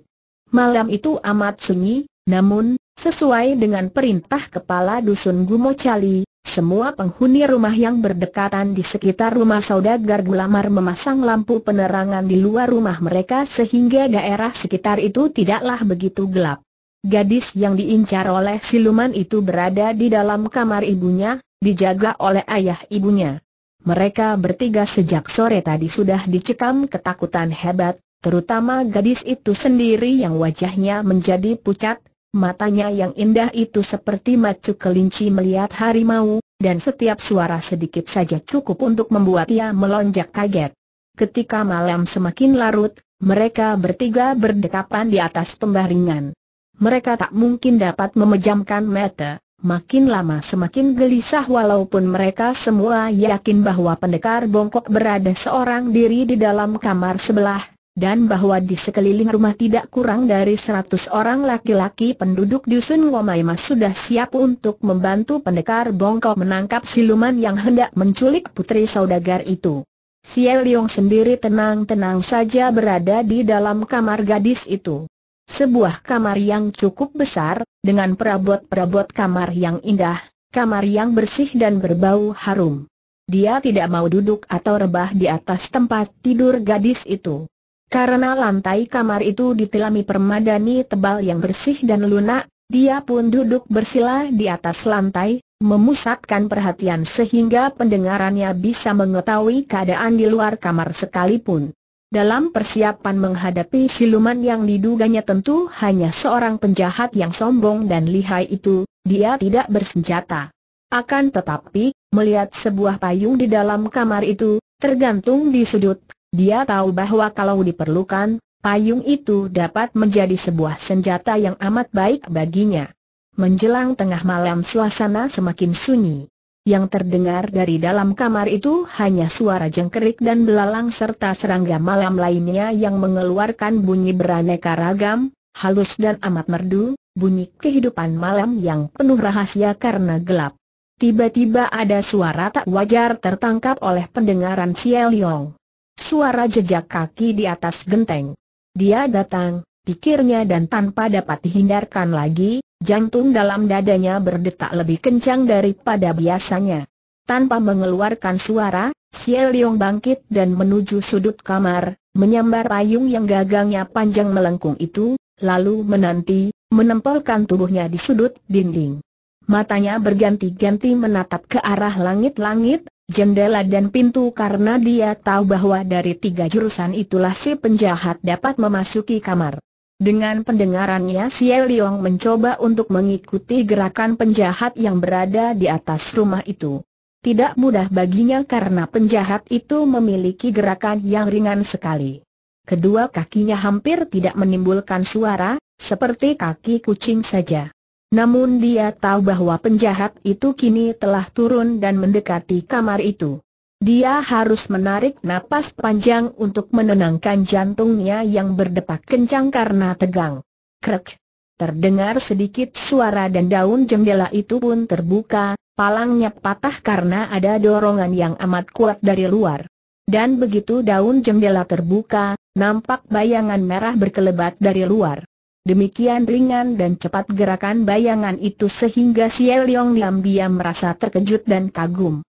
Malam itu amat sunyi, namun, sesuai dengan perintah kepala dusun Gumo Cali, semua penghuni rumah yang berdekatan di sekitar rumah saudagar Gulamar memasang lampu penerangan di luar rumah mereka sehingga daerah sekitar itu tidaklah begitu gelap. Gadis yang diincar oleh siluman itu berada di dalam kamar ibunya, dijaga oleh ayah ibunya. Mereka bertiga sejak sore tadi sudah dicekam ketakutan hebat, terutama gadis itu sendiri yang wajahnya menjadi pucat, matanya yang indah itu seperti macu kelinci melihat harimau, dan setiap suara sedikit saja cukup untuk membuat ia melonjak kaget. Ketika malam semakin larut, mereka bertiga berdekapan di atas pembaringan mereka tak mungkin dapat memejamkan mata. Makin lama semakin gelisah walaupun mereka semua yakin bahwa pendekar bongkok berada seorang diri di dalam kamar sebelah, dan bahwa di sekeliling rumah tidak kurang dari seratus orang laki-laki penduduk dusun Ngomai Mas sudah siap untuk membantu pendekar bongkok menangkap siluman yang hendak menculik putri saudagar itu. Siel Leong sendiri tenang-tenang saja berada di dalam kamar gadis itu. Sebuah kamar yang cukup besar, dengan perabot-perabot kamar yang indah, kamar yang bersih dan berbau harum. Dia tidak mau duduk atau rebah di atas tempat tidur gadis itu. Karena lantai kamar itu ditilami permadani tebal yang bersih dan lunak, dia pun duduk bersila di atas lantai, memusatkan perhatian sehingga pendengarannya bisa mengetahui keadaan di luar kamar sekalipun. Dalam persiapan menghadapi siluman yang diduganya tentu hanya seorang penjahat yang sombong dan lihai itu, dia tidak bersenjata. Akan tetapi, melihat sebuah payung di dalam kamar itu, tergantung di sudut, dia tahu bahwa kalau diperlukan, payung itu dapat menjadi sebuah senjata yang amat baik baginya. Menjelang tengah malam suasana semakin sunyi. Yang terdengar dari dalam kamar itu hanya suara jengkerik dan belalang serta serangga malam lainnya yang mengeluarkan bunyi beraneka ragam, halus dan amat merdu, bunyi kehidupan malam yang penuh rahasia karena gelap. Tiba-tiba ada suara tak wajar tertangkap oleh pendengaran Siel Yong. Suara jejak kaki di atas genteng. Dia datang, pikirnya dan tanpa dapat dihindarkan lagi, jantung dalam dadanya berdetak lebih kencang daripada biasanya. Tanpa mengeluarkan suara, Xiao Liang bangkit dan menuju sudut kamar, menyambar payung yang gagangnya panjang melengkung itu, lalu menanti, menempelkan tubuhnya di sudut dinding. Matanya berganti-ganti menatap ke arah langit-langit, jendela dan pintu karena dia tahu bahwa dari tiga jurusan itulah si penjahat dapat memasuki kamar. Dengan pendengarannya Xie Liong mencoba untuk mengikuti gerakan penjahat yang berada di atas rumah itu. Tidak mudah baginya karena penjahat itu memiliki gerakan yang ringan sekali. Kedua kakinya hampir tidak menimbulkan suara, seperti kaki kucing saja. Namun dia tahu bahwa penjahat itu kini telah turun dan mendekati kamar itu. Dia harus menarik napas panjang untuk menenangkan jantungnya yang berdepak kencang karena tegang. Krek. Terdengar sedikit suara dan daun jendela itu pun terbuka, palangnya patah karena ada dorongan yang amat kuat dari luar. Dan begitu daun jendela terbuka, nampak bayangan merah berkelebat dari luar. Demikian ringan dan cepat gerakan bayangan itu sehingga Xie Yong diam-diam merasa terkejut dan kagum.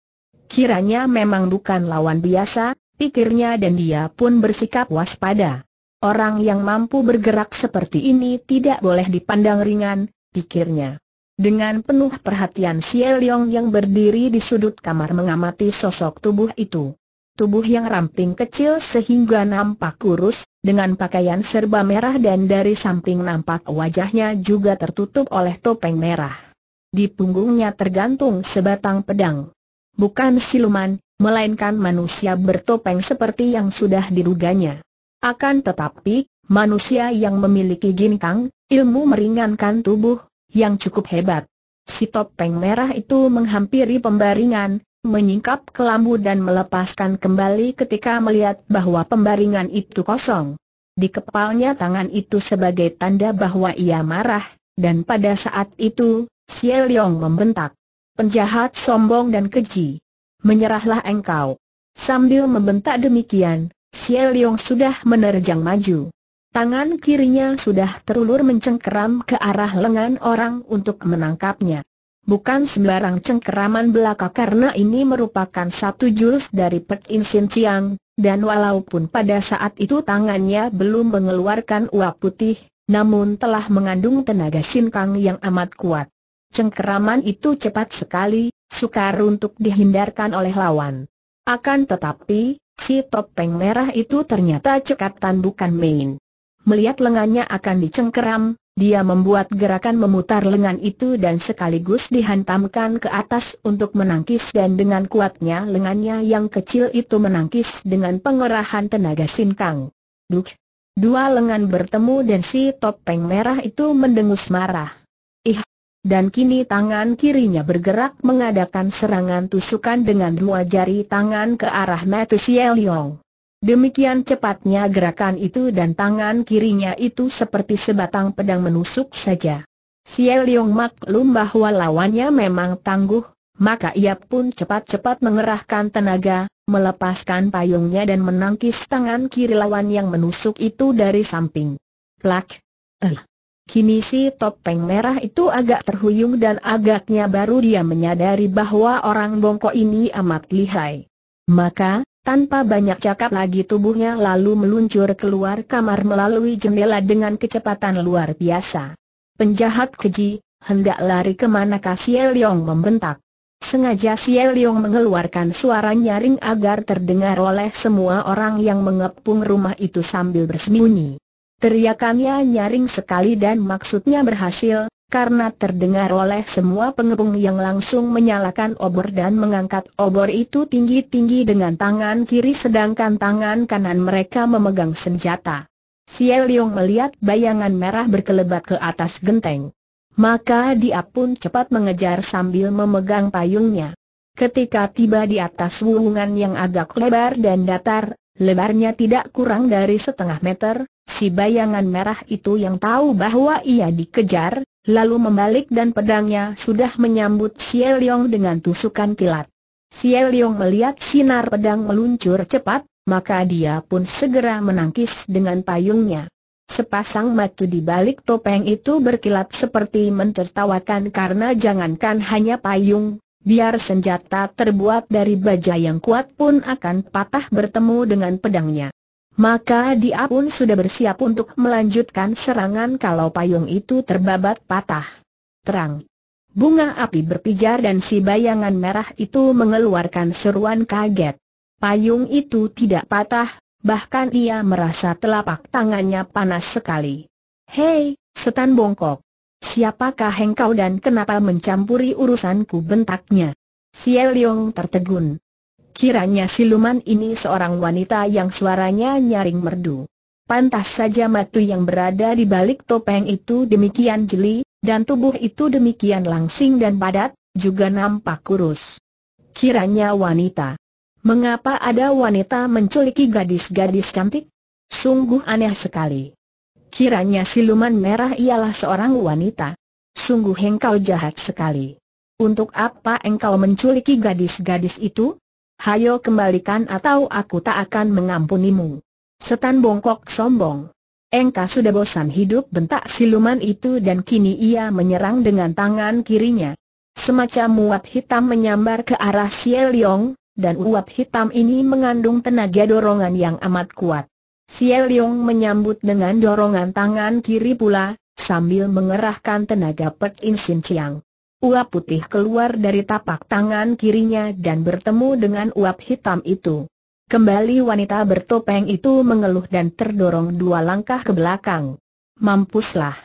Kiranya memang bukan lawan biasa, pikirnya dan dia pun bersikap waspada. Orang yang mampu bergerak seperti ini tidak boleh dipandang ringan, pikirnya. Dengan penuh perhatian Xie Yong yang berdiri di sudut kamar mengamati sosok tubuh itu. Tubuh yang ramping kecil sehingga nampak kurus, dengan pakaian serba merah dan dari samping nampak wajahnya juga tertutup oleh topeng merah. Di punggungnya tergantung sebatang pedang bukan siluman, melainkan manusia bertopeng seperti yang sudah diruganya. Akan tetapi, manusia yang memiliki ginkang, ilmu meringankan tubuh, yang cukup hebat. Si topeng merah itu menghampiri pembaringan, menyingkap kelambu dan melepaskan kembali ketika melihat bahwa pembaringan itu kosong. Di kepalnya tangan itu sebagai tanda bahwa ia marah, dan pada saat itu, Xie Leong membentak penjahat sombong dan keji. Menyerahlah engkau. Sambil membentak demikian, Xiao Liang sudah menerjang maju. Tangan kirinya sudah terulur mencengkeram ke arah lengan orang untuk menangkapnya. Bukan sembarang cengkeraman belaka karena ini merupakan satu jurus dari pet In Chiang, dan walaupun pada saat itu tangannya belum mengeluarkan uap putih, namun telah mengandung tenaga sin kang yang amat kuat cengkeraman itu cepat sekali, sukar untuk dihindarkan oleh lawan. Akan tetapi, si topeng merah itu ternyata cekatan bukan main. Melihat lengannya akan dicengkeram, dia membuat gerakan memutar lengan itu dan sekaligus dihantamkan ke atas untuk menangkis dan dengan kuatnya lengannya yang kecil itu menangkis dengan pengerahan tenaga sinkang. Duh! Dua lengan bertemu dan si topeng merah itu mendengus marah. Ih, dan kini tangan kirinya bergerak mengadakan serangan tusukan dengan dua jari tangan ke arah mata Siel Yong. Demikian cepatnya gerakan itu dan tangan kirinya itu seperti sebatang pedang menusuk saja. Siel Yong maklum bahwa lawannya memang tangguh, maka ia pun cepat-cepat mengerahkan tenaga, melepaskan payungnya dan menangkis tangan kiri lawan yang menusuk itu dari samping. Plak! Eh! Kini si topeng merah itu agak terhuyung dan agaknya baru dia menyadari bahwa orang bongkok ini amat lihai. Maka, tanpa banyak cakap lagi tubuhnya lalu meluncur keluar kamar melalui jendela dengan kecepatan luar biasa. Penjahat keji, hendak lari kemana Siel Yong membentak. Sengaja Siel Yong mengeluarkan suara nyaring agar terdengar oleh semua orang yang mengepung rumah itu sambil bersembunyi. Teriakannya nyaring sekali dan maksudnya berhasil, karena terdengar oleh semua pengepung yang langsung menyalakan obor dan mengangkat obor itu tinggi-tinggi dengan tangan kiri sedangkan tangan kanan mereka memegang senjata. Xie Liong melihat bayangan merah berkelebat ke atas genteng. Maka dia pun cepat mengejar sambil memegang payungnya. Ketika tiba di atas wuhungan yang agak lebar dan datar, lebarnya tidak kurang dari setengah meter, Si bayangan merah itu yang tahu bahwa ia dikejar, lalu membalik dan pedangnya sudah menyambut Xie Liong dengan tusukan kilat. Xie Liong melihat sinar pedang meluncur cepat, maka dia pun segera menangkis dengan payungnya. Sepasang mata di balik topeng itu berkilat seperti mentertawakan karena jangankan hanya payung, biar senjata terbuat dari baja yang kuat pun akan patah bertemu dengan pedangnya. Maka dia pun sudah bersiap untuk melanjutkan serangan kalau payung itu terbabat patah. Terang. Bunga api berpijar dan si bayangan merah itu mengeluarkan seruan kaget. Payung itu tidak patah, bahkan ia merasa telapak tangannya panas sekali. Hei, setan bongkok. Siapakah engkau dan kenapa mencampuri urusanku bentaknya? Siel Leong tertegun. Kiranya siluman ini seorang wanita yang suaranya nyaring merdu. Pantas saja matu yang berada di balik topeng itu demikian jeli, dan tubuh itu demikian langsing dan padat, juga nampak kurus. Kiranya wanita. Mengapa ada wanita menculiki gadis-gadis cantik? Sungguh aneh sekali. Kiranya siluman merah ialah seorang wanita. Sungguh engkau jahat sekali. Untuk apa engkau menculiki gadis-gadis itu? hayo kembalikan atau aku tak akan mengampunimu. Setan bongkok sombong. Engkau sudah bosan hidup bentak siluman itu dan kini ia menyerang dengan tangan kirinya. Semacam uap hitam menyambar ke arah Xie Liong, dan uap hitam ini mengandung tenaga dorongan yang amat kuat. Xie Liong menyambut dengan dorongan tangan kiri pula, sambil mengerahkan tenaga Pek In Chiang. Uap putih keluar dari tapak tangan kirinya dan bertemu dengan uap hitam itu. Kembali wanita bertopeng itu mengeluh dan terdorong dua langkah ke belakang. Mampuslah.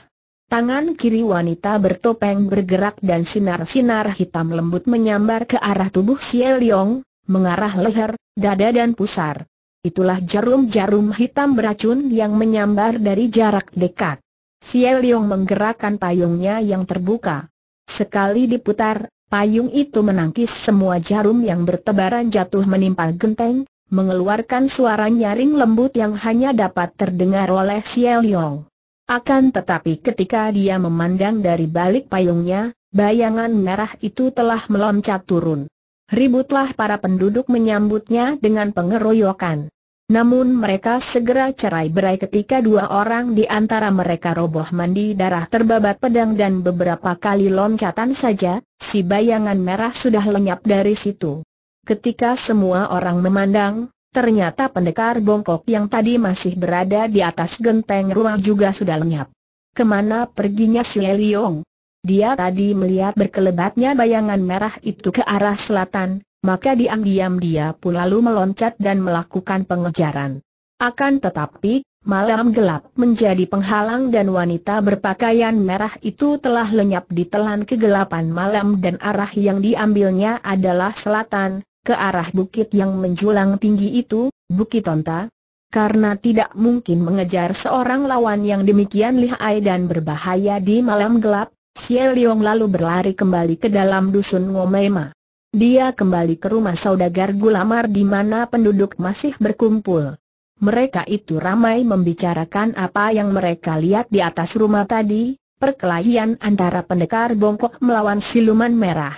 Tangan kiri wanita bertopeng bergerak dan sinar-sinar hitam lembut menyambar ke arah tubuh Xie Yong, mengarah leher, dada dan pusar. Itulah jarum-jarum hitam beracun yang menyambar dari jarak dekat. Xie Liong menggerakkan payungnya yang terbuka. Sekali diputar, payung itu menangkis semua jarum yang bertebaran jatuh menimpa genteng, mengeluarkan suara nyaring lembut yang hanya dapat terdengar oleh Xiao Yong. Akan tetapi ketika dia memandang dari balik payungnya, bayangan merah itu telah meloncat turun. Ributlah para penduduk menyambutnya dengan pengeroyokan. Namun mereka segera cerai berai ketika dua orang di antara mereka roboh mandi darah terbabat pedang dan beberapa kali loncatan saja, si bayangan merah sudah lenyap dari situ. Ketika semua orang memandang, ternyata pendekar bongkok yang tadi masih berada di atas genteng ruang juga sudah lenyap. Kemana perginya si Liong? Dia tadi melihat berkelebatnya bayangan merah itu ke arah selatan, maka diam-diam dia pun lalu meloncat dan melakukan pengejaran. Akan tetapi, malam gelap menjadi penghalang dan wanita berpakaian merah itu telah lenyap di telan kegelapan malam dan arah yang diambilnya adalah selatan, ke arah bukit yang menjulang tinggi itu, Bukit Tonta. Karena tidak mungkin mengejar seorang lawan yang demikian lihai dan berbahaya di malam gelap, Xie Leong lalu berlari kembali ke dalam dusun Ngomema. Dia kembali ke rumah saudagar Gulamar di mana penduduk masih berkumpul. Mereka itu ramai membicarakan apa yang mereka lihat di atas rumah tadi, perkelahian antara pendekar bongkok melawan siluman merah.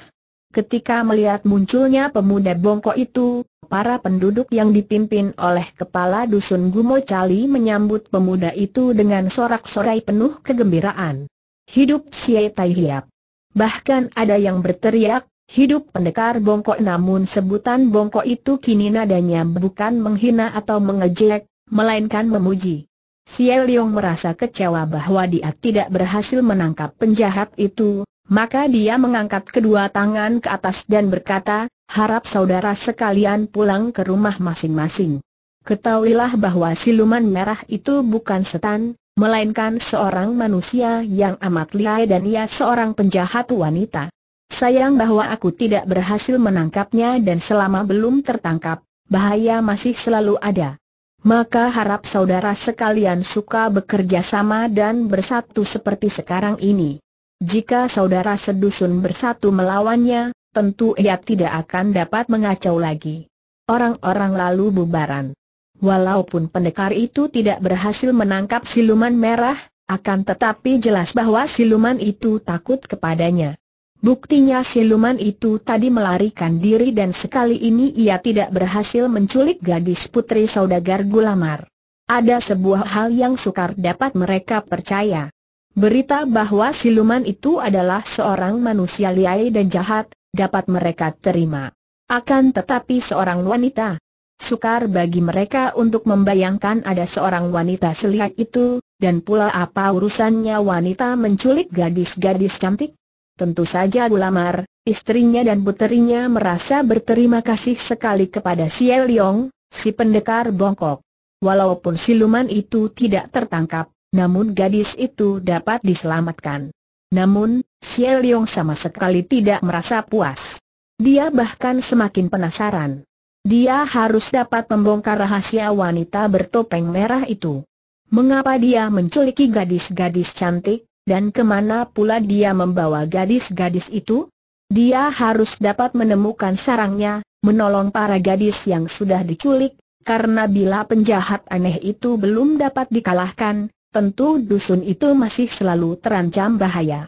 Ketika melihat munculnya pemuda bongkok itu, para penduduk yang dipimpin oleh kepala dusun Gumo Cali menyambut pemuda itu dengan sorak-sorai penuh kegembiraan. Hidup Sietai Hiap. Bahkan ada yang berteriak, Hidup pendekar bongkok namun sebutan bongkok itu kini nadanya bukan menghina atau mengejek, melainkan memuji. Xie Liong merasa kecewa bahwa dia tidak berhasil menangkap penjahat itu, maka dia mengangkat kedua tangan ke atas dan berkata, harap saudara sekalian pulang ke rumah masing-masing. Ketahuilah bahwa siluman merah itu bukan setan, melainkan seorang manusia yang amat lihai dan ia seorang penjahat wanita. Sayang bahwa aku tidak berhasil menangkapnya dan selama belum tertangkap, bahaya masih selalu ada. Maka harap saudara sekalian suka bekerja sama dan bersatu seperti sekarang ini. Jika saudara sedusun bersatu melawannya, tentu ia tidak akan dapat mengacau lagi. Orang-orang lalu bubaran. Walaupun pendekar itu tidak berhasil menangkap siluman merah, akan tetapi jelas bahwa siluman itu takut kepadanya. Buktinya siluman itu tadi melarikan diri dan sekali ini ia tidak berhasil menculik gadis putri saudagar Gulamar. Ada sebuah hal yang sukar dapat mereka percaya. Berita bahwa siluman itu adalah seorang manusia liar dan jahat, dapat mereka terima. Akan tetapi seorang wanita, sukar bagi mereka untuk membayangkan ada seorang wanita selihat itu, dan pula apa urusannya wanita menculik gadis-gadis cantik? Tentu saja Gulamar, istrinya dan puterinya merasa berterima kasih sekali kepada si Yong, si pendekar bongkok. Walaupun siluman itu tidak tertangkap, namun gadis itu dapat diselamatkan. Namun, si Yong sama sekali tidak merasa puas. Dia bahkan semakin penasaran. Dia harus dapat membongkar rahasia wanita bertopeng merah itu. Mengapa dia menculiki gadis-gadis cantik? Dan kemana pula dia membawa gadis-gadis itu? Dia harus dapat menemukan sarangnya, menolong para gadis yang sudah diculik, karena bila penjahat aneh itu belum dapat dikalahkan, tentu dusun itu masih selalu terancam bahaya.